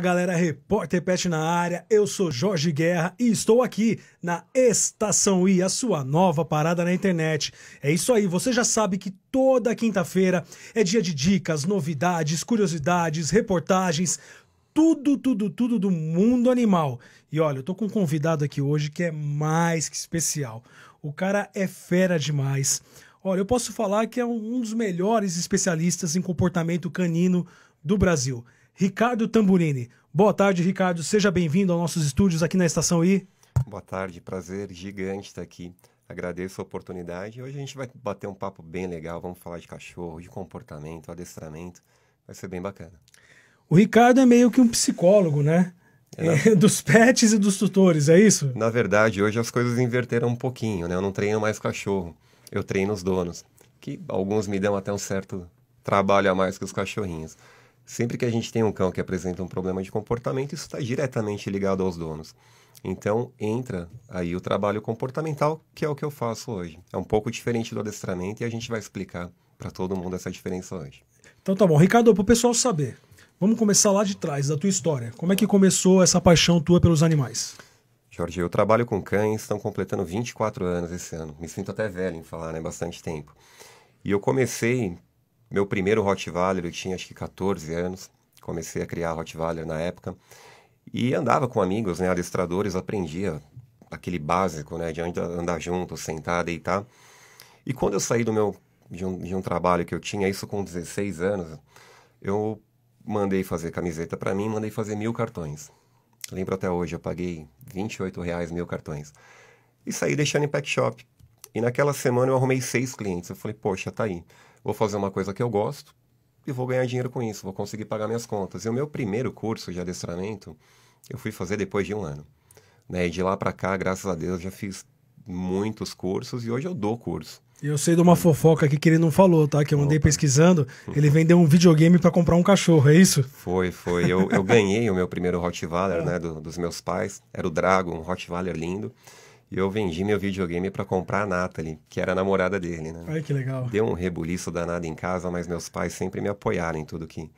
galera, repórter Pet na área. Eu sou Jorge Guerra e estou aqui na Estação I, a sua nova parada na internet. É isso aí, você já sabe que toda quinta-feira é dia de dicas, novidades, curiosidades, reportagens, tudo, tudo, tudo do mundo animal. E olha, eu tô com um convidado aqui hoje que é mais que especial. O cara é fera demais. Olha, eu posso falar que é um dos melhores especialistas em comportamento canino do Brasil. Ricardo Tamburini. Boa tarde, Ricardo. Seja bem-vindo aos nossos estúdios aqui na Estação I. Boa tarde, prazer gigante estar aqui. Agradeço a oportunidade. Hoje a gente vai bater um papo bem legal. Vamos falar de cachorro, de comportamento, adestramento. Vai ser bem bacana. O Ricardo é meio que um psicólogo, né? É, dos pets e dos tutores, é isso? Na verdade, hoje as coisas inverteram um pouquinho, né? Eu não treino mais cachorro, eu treino os donos, que alguns me dão até um certo trabalho a mais que os cachorrinhos. Sempre que a gente tem um cão que apresenta um problema de comportamento, isso está diretamente ligado aos donos. Então, entra aí o trabalho comportamental, que é o que eu faço hoje. É um pouco diferente do adestramento e a gente vai explicar para todo mundo essa diferença hoje. Então tá bom. Ricardo, para o pessoal saber, vamos começar lá de trás, da tua história. Como é que começou essa paixão tua pelos animais? Jorge, eu trabalho com cães, estão completando 24 anos esse ano. Me sinto até velho em falar, né? Bastante tempo. E eu comecei meu primeiro Rottweiler eu tinha acho que 14 anos, comecei a criar Rottweiler na época e andava com amigos, né, adestradores, aprendia aquele básico, né, de andar junto, sentar, deitar. E quando eu saí do meu de um, de um trabalho que eu tinha, isso com 16 anos, eu mandei fazer camiseta para mim, mandei fazer mil cartões. Lembro até hoje, eu paguei 28 reais mil cartões. E saí deixando em pack shop. E naquela semana eu arrumei seis clientes. Eu falei, poxa, tá aí vou fazer uma coisa que eu gosto e vou ganhar dinheiro com isso, vou conseguir pagar minhas contas. E o meu primeiro curso de adestramento eu fui fazer depois de um ano. Né? E de lá para cá, graças a Deus, já fiz muitos cursos e hoje eu dou curso. Eu sei de uma fofoca aqui que ele não falou, tá? Que eu andei Opa. pesquisando. Ele vendeu um videogame para comprar um cachorro, é isso? Foi, foi. Eu, eu ganhei o meu primeiro Rottweiler, é. né? Do, dos meus pais. Era o Drago, um Rottweiler lindo. E eu vendi meu videogame para comprar a Natalie, que era a namorada dele, né? Ai, que legal. Deu um rebuliço danado em casa, mas meus pais sempre me apoiaram em tudo que...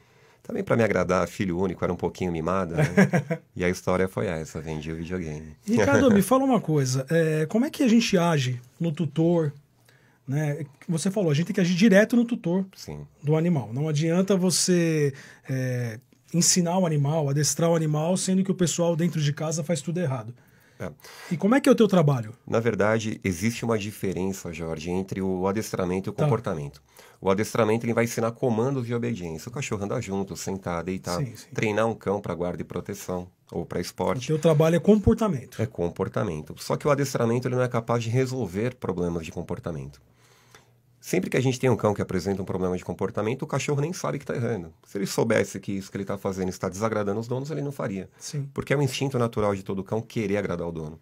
Também para me agradar, filho único, era um pouquinho mimado Né? e a história foi essa, vendi o videogame. Ricardo, me fala uma coisa. É, como é que a gente age no tutor, né? Você falou, a gente tem que agir direto no tutor Sim. do animal. Não adianta você é, ensinar o animal, adestrar o animal, sendo que o pessoal dentro de casa faz tudo errado. É. E como é que é o teu trabalho? Na verdade, existe uma diferença, Jorge, entre o adestramento e o tá. comportamento. O adestramento ele vai ensinar comandos de obediência. O cachorro anda junto, sentar, deitar, sim, sim. treinar um cão para guarda e proteção ou para esporte. O teu trabalho é comportamento. É comportamento. Só que o adestramento ele não é capaz de resolver problemas de comportamento. Sempre que a gente tem um cão que apresenta um problema de comportamento, o cachorro nem sabe que está errando. Se ele soubesse que isso que ele está fazendo está desagradando os donos, ele não faria. Sim. Porque é um instinto natural de todo cão querer agradar o dono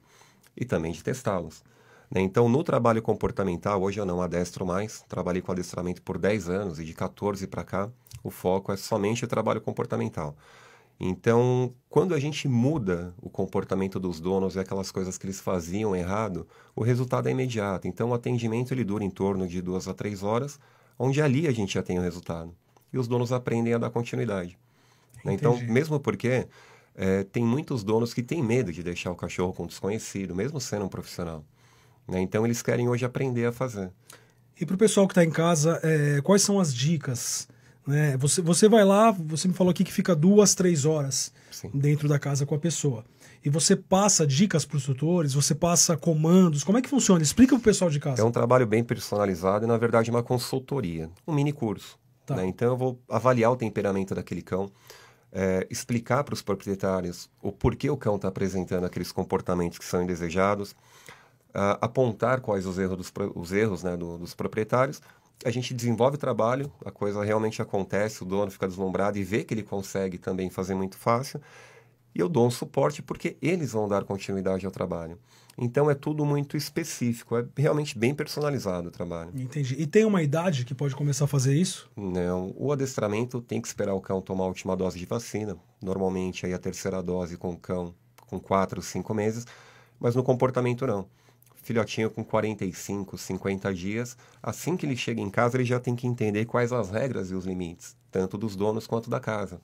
e também de testá-los. Né? Então, no trabalho comportamental, hoje eu não adestro mais, trabalhei com adestramento por 10 anos e de 14 para cá, o foco é somente o trabalho comportamental. Então, quando a gente muda o comportamento dos donos e aquelas coisas que eles faziam errado, o resultado é imediato. Então, o atendimento ele dura em torno de duas a três horas, onde ali a gente já tem o resultado. E os donos aprendem a dar continuidade. Né? Então, Entendi. Então, mesmo porque é, tem muitos donos que têm medo de deixar o cachorro com desconhecido, mesmo sendo um profissional. Né? Então, eles querem hoje aprender a fazer. E para o pessoal que está em casa, é, quais são as dicas né? Você, você vai lá, você me falou aqui que fica duas, três horas Sim. dentro da casa com a pessoa. E você passa dicas para os tutores, você passa comandos. Como é que funciona? Explica para o pessoal de casa. É um trabalho bem personalizado e, na verdade, uma consultoria, um mini curso. Tá. Né? Então, eu vou avaliar o temperamento daquele cão, é, explicar para os proprietários o porquê o cão está apresentando aqueles comportamentos que são indesejados, ah, apontar quais os erros dos, os erros, né, do, dos proprietários a gente desenvolve o trabalho, a coisa realmente acontece, o dono fica deslumbrado e vê que ele consegue também fazer muito fácil. E eu dou um suporte porque eles vão dar continuidade ao trabalho. Então é tudo muito específico, é realmente bem personalizado o trabalho. Entendi. E tem uma idade que pode começar a fazer isso? Não. O adestramento tem que esperar o cão tomar a última dose de vacina, normalmente aí a terceira dose com o cão com 4, 5 meses, mas no comportamento não filhotinho com 45, 50 dias, assim que ele chega em casa, ele já tem que entender quais as regras e os limites, tanto dos donos quanto da casa.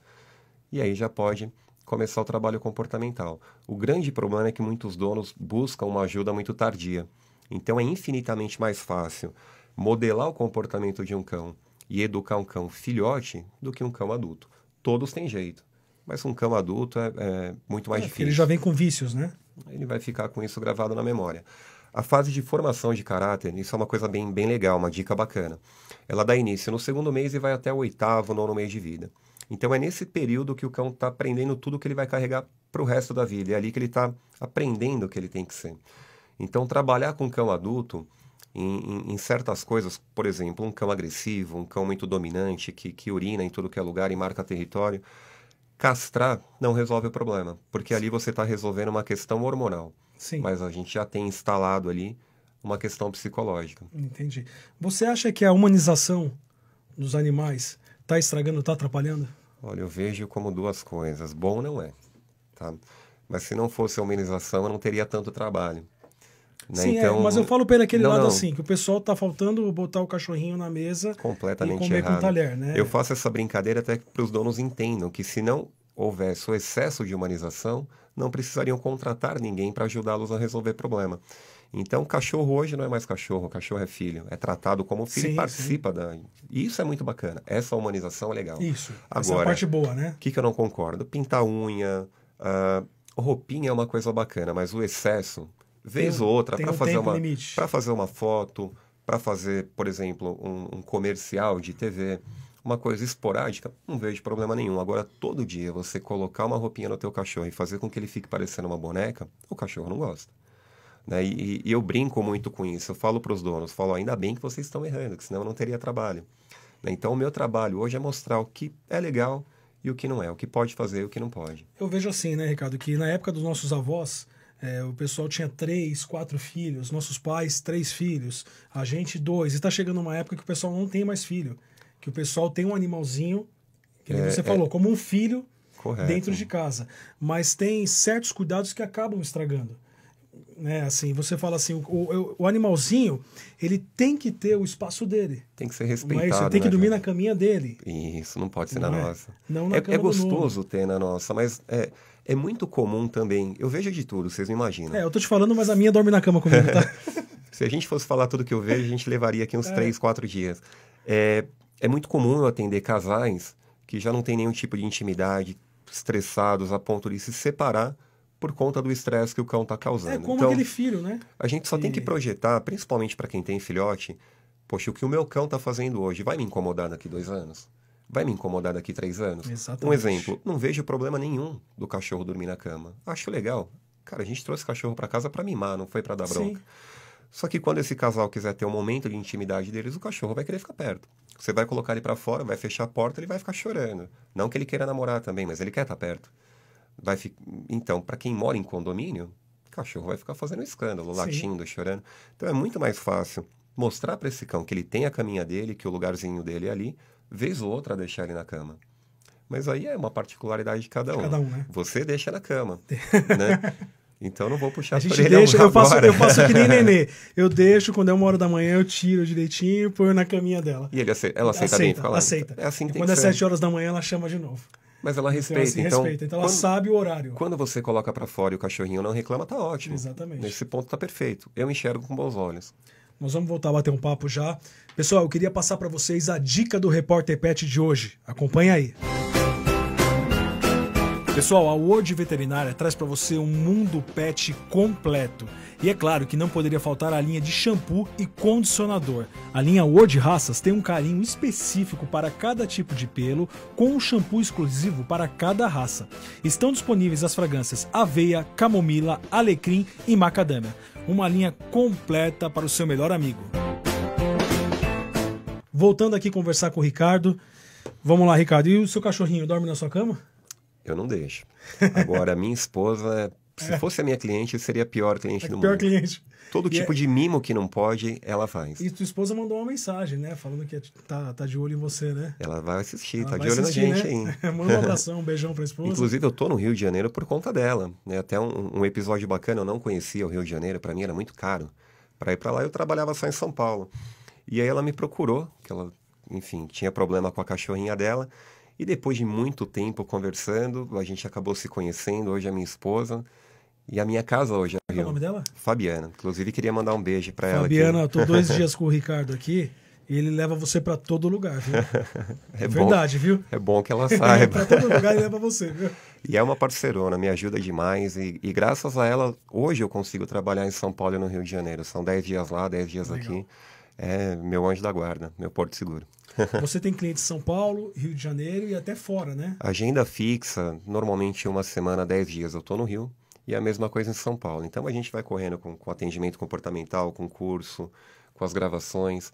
E aí já pode começar o trabalho comportamental. O grande problema é que muitos donos buscam uma ajuda muito tardia. Então é infinitamente mais fácil modelar o comportamento de um cão e educar um cão filhote do que um cão adulto. Todos têm jeito, mas um cão adulto é, é muito mais é, difícil. Ele já vem com vícios, né? Ele vai ficar com isso gravado na memória. A fase de formação de caráter, isso é uma coisa bem, bem legal, uma dica bacana. Ela dá início no segundo mês e vai até o oitavo, nono mês de vida. Então é nesse período que o cão está aprendendo tudo que ele vai carregar para o resto da vida. É ali que ele está aprendendo o que ele tem que ser. Então trabalhar com um cão adulto em, em, certas coisas, por exemplo, um cão agressivo, um cão muito dominante que, que urina em tudo que é lugar e marca território, castrar não resolve o problema, porque ali você está resolvendo uma questão hormonal. Sim. Mas a gente já tem instalado ali uma questão psicológica. Entendi. Você acha que a humanização dos animais está estragando, está atrapalhando? Olha, eu vejo como duas coisas. Bom não é, tá? Mas se não fosse a humanização, eu não teria tanto trabalho. Né? Sim, é, então, é, mas eu falo pelo aquele não, lado não. assim, que o pessoal está faltando botar o cachorrinho na mesa completamente e comer errado. com talher, né? Eu faço essa brincadeira até para os donos entendam que se não houvesse o excesso de humanização, não precisariam contratar ninguém para ajudá-los a resolver problema. Então, cachorro hoje não é mais cachorro, cachorro é filho. É tratado como filho sim, e participa sim. da. isso é muito bacana. Essa humanização é legal. Isso. Agora, essa é a parte boa, né? O que, que eu não concordo? Pintar unha, uh, roupinha é uma coisa bacana, mas o excesso, vez tem, ou outra, para um fazer, uma, fazer uma foto, para fazer, por exemplo, um, um comercial de TV uma coisa esporádica, não vejo problema nenhum. Agora, todo dia você colocar uma roupinha no teu cachorro e fazer com que ele fique parecendo uma boneca, o cachorro não gosta. Né? E, e, eu brinco muito com isso. Eu falo para os donos, falo, ainda bem que vocês estão errando, que senão eu não teria trabalho. Né? Então, o meu trabalho hoje é mostrar o que é legal e o que não é, o que pode fazer e o que não pode. Eu vejo assim, né, Ricardo, que na época dos nossos avós, é, o pessoal tinha três, quatro filhos, nossos pais, três filhos, a gente, dois. E está chegando uma época que o pessoal não tem mais filho que o pessoal tem um animalzinho, que é, você é. falou, como um filho Correto. dentro de casa. Mas tem certos cuidados que acabam estragando. Né, assim, você fala assim, o, o, o, animalzinho, ele tem que ter o espaço dele. Tem que ser é respeitado. Mas você tem que né, dormir na caminha dele. Isso, não pode ser não na é? nossa. Não na é, é gostoso ter na nossa, mas é, é muito comum também. Eu vejo de tudo, vocês não imaginam. É, eu tô te falando, mas a minha dorme na cama comigo, tá? Se a gente fosse falar tudo que eu vejo, a gente levaria aqui uns é. 3, 4 dias. É, é muito comum eu atender casais que já não têm nenhum tipo de intimidade, estressados a ponto de se separar por conta do estresse que o cão está causando. É como então, aquele filho, né? A gente só e... tem que projetar, principalmente para quem tem filhote, poxa, o que o meu cão está fazendo hoje vai me incomodar daqui dois anos? Vai me incomodar daqui três anos? Exatamente. Um exemplo, não vejo problema nenhum do cachorro dormir na cama. Acho legal. Cara, a gente trouxe cachorro para casa para mimar, não foi para dar bronca. Sim. Só que quando esse casal quiser ter um momento de intimidade deles, o cachorro vai querer ficar perto. Você vai colocar ele para fora, vai fechar a porta, ele vai ficar chorando. Não que ele queira namorar também, mas ele quer estar tá perto. Vai fi... Então, para quem mora em condomínio, o cachorro vai ficar fazendo escândalo, Sim. latindo, chorando. Então é muito mais fácil mostrar para esse cão que ele tem a caminha dele, que o lugarzinho dele é ali, vez ou outra deixar ele na cama. Mas aí é uma particularidade de cada um. De cada um né? Você deixa na cama, né? Então não vou puxar a gente deixa, eu faço, eu faço que nem nenê. Eu deixo, quando é uma hora da manhã, eu tiro direitinho e ponho na caminha dela. E aceita, ela aceita, aceita bem falar. Aceita. É assim que tem quando é sete horas da manhã, ela chama de novo. Mas ela então respeita. Então, assim, respeita. então quando, ela sabe o horário. Quando você coloca para fora e o cachorrinho não reclama, tá ótimo. Exatamente. Nesse ponto tá perfeito. Eu enxergo com bons olhos. Nós vamos voltar a bater um papo já. Pessoal, eu queria passar para vocês a dica do repórter pet de hoje. Acompanha aí. Pessoal, a World Veterinária traz para você um mundo pet completo. E é claro que não poderia faltar a linha de shampoo e condicionador. A linha World Raças tem um carinho específico para cada tipo de pelo, com um shampoo exclusivo para cada raça. Estão disponíveis as fragrâncias aveia, camomila, alecrim e macadâmia. Uma linha completa para o seu melhor amigo. Voltando aqui conversar com o Ricardo. Vamos lá, Ricardo. E o seu cachorrinho dorme na sua cama? eu não deixo. Agora, a minha esposa, se é. fosse a minha cliente, seria a pior cliente é do pior mundo. cliente. Todo e tipo é... de mimo que não pode, ela faz. E tua esposa mandou uma mensagem, né? Falando que é tá, tá de olho em você, né? Ela vai assistir, ela tá vai de olho assistir, na gente né? aí. Manda um abração, um beijão pra esposa. Inclusive, eu tô no Rio de Janeiro por conta dela. Né? Até um, um episódio bacana, eu não conhecia o Rio de Janeiro, para mim era muito caro. Para ir para lá, eu trabalhava só em São Paulo. E aí ela me procurou, que ela, enfim, tinha problema com a cachorrinha dela. E depois de muito tempo conversando, a gente acabou se conhecendo. Hoje é minha esposa. E a minha casa hoje é, é o nome dela? Fabiana. Inclusive, queria mandar um beijo para ela. Fabiana, aqui. eu tô dois dias com o Ricardo aqui e ele leva você para todo lugar, viu? é, verdade, bom, viu? É bom que ela é, saiba. para todo lugar ele leva você, viu? E é uma parceirona, me ajuda demais. E, e, graças a ela, hoje eu consigo trabalhar em São Paulo e no Rio de Janeiro. São dez dias lá, dez dias Legal. aqui é meu anjo da guarda, meu porto seguro. Você tem clientes em São Paulo, Rio de Janeiro e até fora, né? Agenda fixa, normalmente uma semana, dez dias eu estou no Rio e a mesma coisa em São Paulo. Então a gente vai correndo com, com atendimento comportamental, com curso, com as gravações.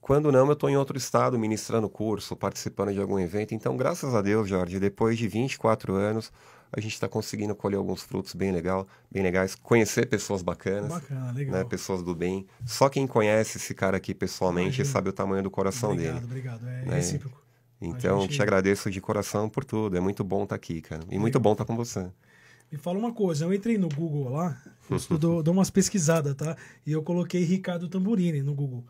Quando não, eu estou em outro estado ministrando curso, participando de algum evento. Então, graças a Deus, Jorge, depois de 24 anos, a gente está conseguindo colher alguns frutos bem legal, bem legais, conhecer pessoas bacanas, Bacana, né, pessoas do bem. Só quem conhece esse cara aqui pessoalmente Imagina. sabe o tamanho do coração obrigado, dele. Obrigado, obrigado. É né? recíproco. Então, gente... te agradeço de coração por tudo. É muito bom estar tá aqui, cara. E muito bom estar tá com você. Me fala uma coisa, eu entrei no Google lá, eu dou umas pesquisadas, tá? E eu coloquei Ricardo Tamburini no Google.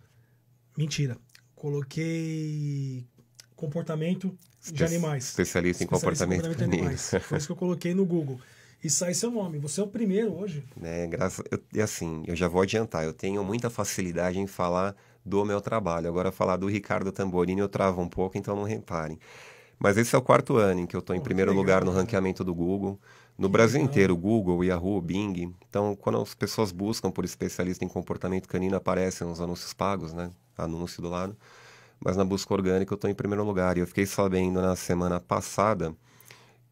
Mentira. Coloquei comportamento de animais. Especialista em comportamento, comportamento de animais. Foi isso que eu coloquei no Google. E sai seu nome. Você é o primeiro hoje. É, graças. E assim, eu já vou adiantar. Eu tenho muita facilidade em falar do meu trabalho. Agora, falar do Ricardo Tamborini eu travo um pouco, então não reparem. Mas esse é o quarto ano em que eu estou em Bom, primeiro legal, lugar no ranqueamento do Google. No Brasil inteiro, Google, Yahoo, Bing. Então, quando as pessoas buscam por especialista em comportamento canino, aparecem os anúncios pagos, né? anúncio do lado. Mas na busca orgânica eu estou em primeiro lugar. E eu fiquei sabendo na semana passada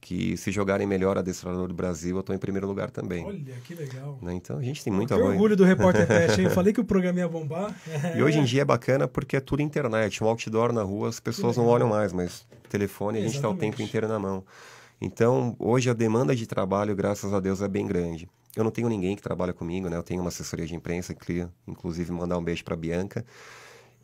que se jogarem melhor adestrador do Brasil, eu estou em primeiro lugar também. Olha, que legal. Né, então a gente tem muito coisa. orgulho do Repórter Teste, Eu falei que o programa ia bombar. e hoje em dia é bacana porque é tudo internet. Um outdoor na rua, as pessoas não olham mais, mas telefone a gente está o tempo inteiro na mão. Então, hoje a demanda de trabalho, graças a Deus, é bem grande. Eu não tenho ninguém que trabalha comigo, né? Eu tenho uma assessoria de imprensa, queria inclusive mandar um beijo para Bianca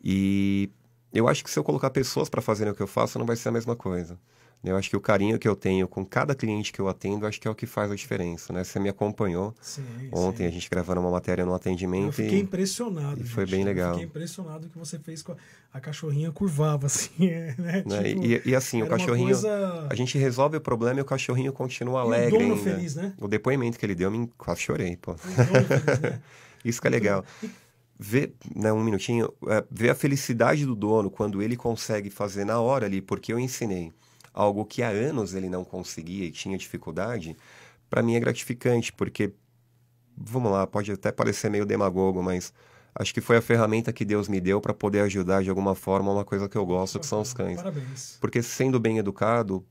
e eu acho que se eu colocar pessoas para fazerem o que eu faço, não vai ser a mesma coisa. Eu acho que o carinho que eu tenho com cada cliente que eu atendo, acho que é o que faz a diferença, né? Você me acompanhou sim, ontem, sim. a gente gravando uma matéria no atendimento. Eu fiquei e, impressionado. E gente, foi bem legal. Eu fiquei impressionado que você fez com a, a cachorrinha curvava, assim, é, né? né tipo, e, e, assim, o cachorrinho. Coisa... A gente resolve o problema e o cachorrinho continua alegre. o dono ainda. feliz, né? O depoimento que ele deu, eu me quase chorei, pô. O dono feliz, né? Isso que é legal. E ver, né, um minutinho, é, ver a felicidade do dono quando ele consegue fazer na hora ali, porque eu ensinei algo que há anos ele não conseguia e tinha dificuldade, para mim é gratificante, porque, vamos lá, pode até parecer meio demagogo, mas acho que foi a ferramenta que Deus me deu para poder ajudar de alguma forma uma coisa que eu gosto, que são os cães. Parabéns. Porque sendo bem educado,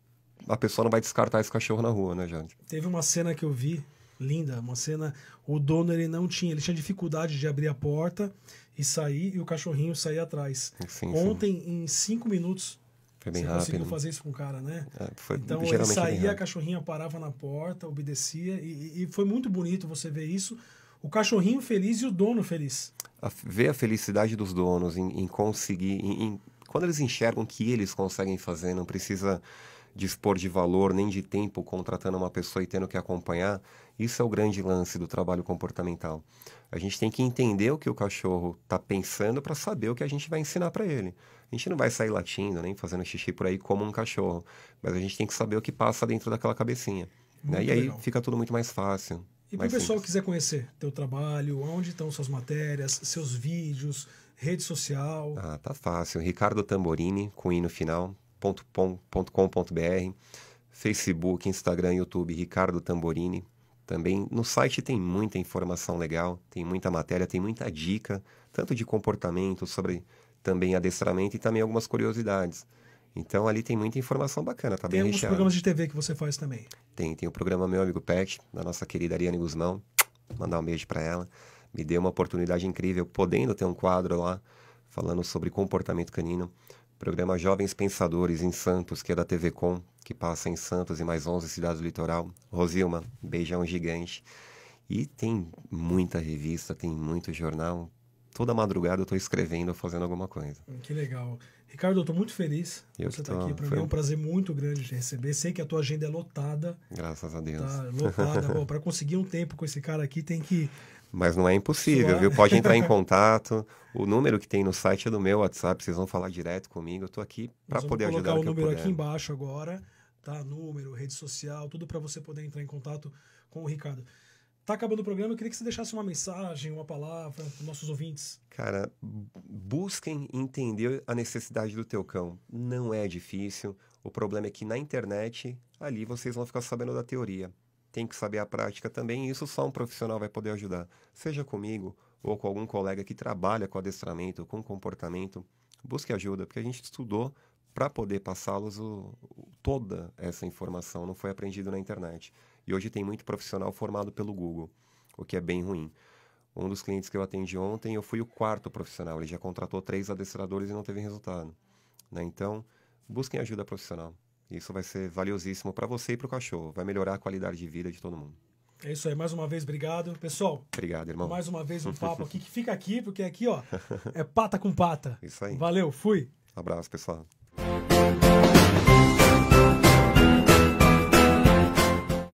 a pessoa não vai descartar esse cachorro na rua, né, Jade? Teve uma cena que eu vi linda, uma cena. O dono ele não tinha, ele tinha dificuldade de abrir a porta e sair e o cachorrinho sair atrás. Sim, Ontem, sim. em cinco minutos, foi bem você rápido. conseguiu fazer isso com o cara, né? É, foi, então ele saía, a cachorrinha parava na porta, obedecia e, e foi muito bonito você ver isso. O cachorrinho feliz e o dono feliz. A, ver a felicidade dos donos em, em conseguir, em, em, quando eles enxergam que eles conseguem fazer, não precisa dispor de valor nem de tempo contratando uma pessoa e tendo que acompanhar, isso é o grande lance do trabalho comportamental. A gente tem que entender o que o cachorro está pensando para saber o que a gente vai ensinar para ele. A gente não vai sair latindo, nem fazendo xixi por aí como um cachorro, mas a gente tem que saber o que passa dentro daquela cabecinha. Né? E aí legal. fica tudo muito mais fácil. E para o pessoal que quiser conhecer teu trabalho, onde estão suas matérias, seus vídeos, rede social. Ah, tá fácil. Ricardo Tamborini, com I no final ricardotamborini.com.br, Facebook, Instagram, YouTube, Ricardo Tamborini. Também no site tem muita informação legal, tem muita matéria, tem muita dica, tanto de comportamento, sobre também adestramento e também algumas curiosidades. Então ali tem muita informação bacana, tá tem bem recheado. Tem alguns programas de TV que você faz também. Tem, tem o programa Meu Amigo Pet, da nossa querida Ariane Guzmão. Mandar um beijo para ela. Me deu uma oportunidade incrível, podendo ter um quadro lá falando sobre comportamento canino programa Jovens Pensadores em Santos, que é da TV Com, que passa em Santos e mais 11 cidades do litoral. Rosilma, beijão gigante. E tem muita revista, tem muito jornal. Toda madrugada eu estou escrevendo ou fazendo alguma coisa. Ah, que legal. Ricardo, eu estou muito feliz eu você estar tá aqui. Para mim é um prazer muito grande te receber. Sei que a tua agenda é lotada. Graças a tá Deus. Tá lotada. Para conseguir um tempo com esse cara aqui, tem que mas não é impossível, viu? Pode entrar em contato. O número que tem no site é do meu WhatsApp, vocês vão falar direto comigo. Eu estou aqui para poder ajudar. Vou colocar o número aqui embaixo agora, tá? Número, rede social, tudo para você poder entrar em contato com o Ricardo. Tá acabando o programa, eu queria que você deixasse uma mensagem, uma palavra para nossos ouvintes. Cara, busquem entender a necessidade do teu cão. Não é difícil. O problema é que na internet, ali vocês vão ficar sabendo da teoria tem que saber a prática também, e isso só um profissional vai poder ajudar. Seja comigo ou com algum colega que trabalha com adestramento, com comportamento, busque ajuda, porque a gente estudou para poder passá-los toda essa informação, não foi aprendido na internet. E hoje tem muito profissional formado pelo Google, o que é bem ruim. Um dos clientes que eu atendi ontem, eu fui o quarto profissional, ele já contratou três adestradores e não teve resultado. Né? Então, busquem ajuda profissional. Isso vai ser valiosíssimo para você e para o cachorro. Vai melhorar a qualidade de vida de todo mundo. É isso aí, mais uma vez, obrigado. Pessoal, obrigado, irmão. Mais uma vez um papo aqui que fica aqui, porque aqui, ó, é pata com pata. Isso aí. Valeu, fui. Abraço, pessoal.